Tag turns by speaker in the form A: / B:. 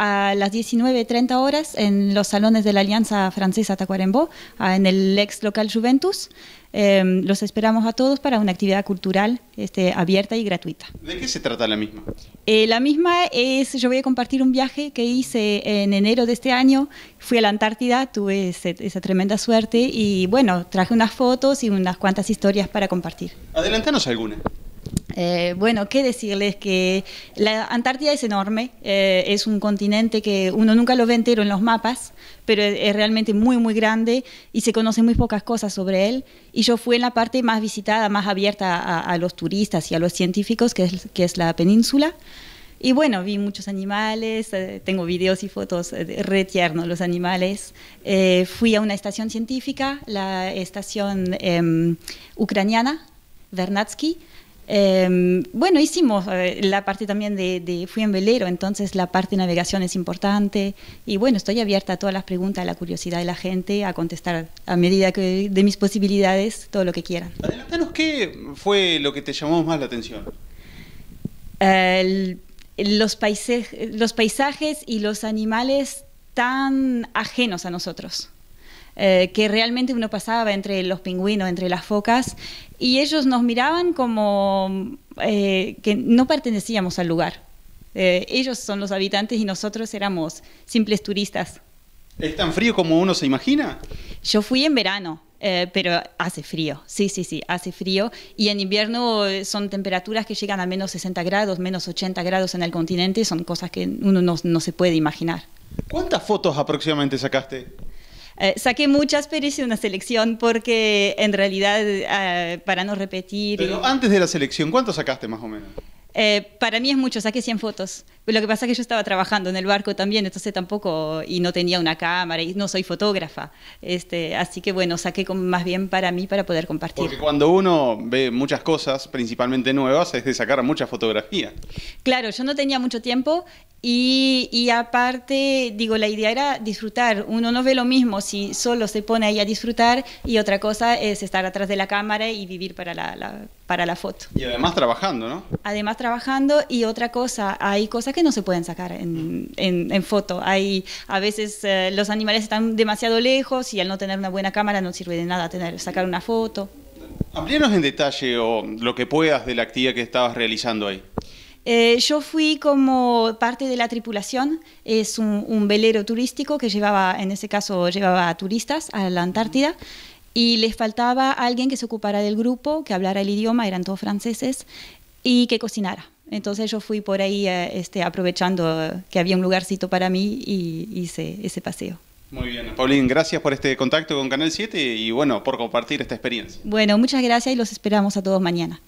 A: a las 19.30 horas en los salones de la Alianza Francesa Tacuarembó, en el ex local Juventus. Em, los esperamos a todos para una actividad cultural este, abierta y gratuita.
B: ¿De qué se trata la misma?
A: Eh, la misma es, yo voy a compartir un viaje que hice en enero de este año. Fui a la Antártida, tuve esa tremenda suerte y bueno, traje unas fotos y unas cuantas historias para compartir.
B: adelántanos alguna.
A: Eh, bueno, qué decirles que la Antártida es enorme, eh, es un continente que uno nunca lo ve entero en los mapas, pero es, realmente muy, muy grande y se conocen muy pocas cosas sobre él. Y yo fui en la parte más visitada, más abierta a, los turistas y a los científicos, que es, la península. Y bueno, vi muchos animales, eh, tengo videos y fotos re tiernos los animales. fui a una estación científica, la estación em, ucraniana, Vernatsky, Em, bueno, hicimos eh, la parte también de, fui en velero, entonces la parte de navegación es importante y bueno, estoy abierta a todas las preguntas, a la curiosidad de la gente, a contestar a medida de mis posibilidades todo lo que quieran. Adelántanos,
B: ¿qué fue lo que te llamó más la atención?
A: los paisajes y los animales tan ajenos a nosotros. Eh, que realmente uno pasaba entre los pingüinos, entre las focas, y ellos nos miraban como eh, que no pertenecíamos al lugar. Eh, ellos son los habitantes y nosotros éramos simples turistas.
B: ¿Es tan frío como uno se imagina?
A: Yo fui en verano, pero hace frío, sí, sí, sí, hace frío. Y en invierno son temperaturas que llegan a menos 60 grados, menos 80 grados en el continente, son cosas que uno no, no se puede imaginar.
B: ¿Cuántas fotos aproximadamente sacaste?
A: Eh, saqué muchas, pero hice una selección porque en realidad, eh, para no repetir... Pero antes
B: de la selección, ¿cuánto sacaste más o menos?
A: Eh, para mí es mucho, saqué 100 fotos. Lo que pasa es que yo estaba trabajando en el barco también, entonces tampoco, y no tenía una cámara, y no soy fotógrafa. Este, así que bueno, saqué más bien para mí para poder compartir. Porque
B: cuando uno ve muchas cosas, principalmente nuevas, es de sacar muchas fotografías.
A: Claro, yo no tenía mucho tiempo y, aparte, digo, la idea era disfrutar. Uno no ve lo mismo si solo se pone ahí a disfrutar y otra cosa es estar atrás de la cámara y vivir para la, para la foto.
B: Y además trabajando, ¿no?
A: Además trabajando y otra cosa, hay cosas que no se pueden sacar en, en, foto. Hay, a veces eh, los animales están demasiado lejos y al no tener una buena cámara no sirve de nada tener, sacar una foto. Amplíanos en
B: detalle o lo que puedas de la actividad que estabas realizando ahí.
A: Eh, yo fui como parte de la tripulación, es un, velero turístico que llevaba, en ese caso, llevaba a turistas a la Antártida y les faltaba alguien que se ocupara del grupo, que hablara el idioma, eran todos franceses, y que cocinara. Entonces yo fui por ahí eh, este, aprovechando eh, que había un lugarcito para mí y hice ese paseo.
B: Muy bien, Paulín, gracias por este contacto con Canal 7 y bueno, por compartir esta experiencia.
A: Bueno, muchas gracias y los esperamos a todos mañana.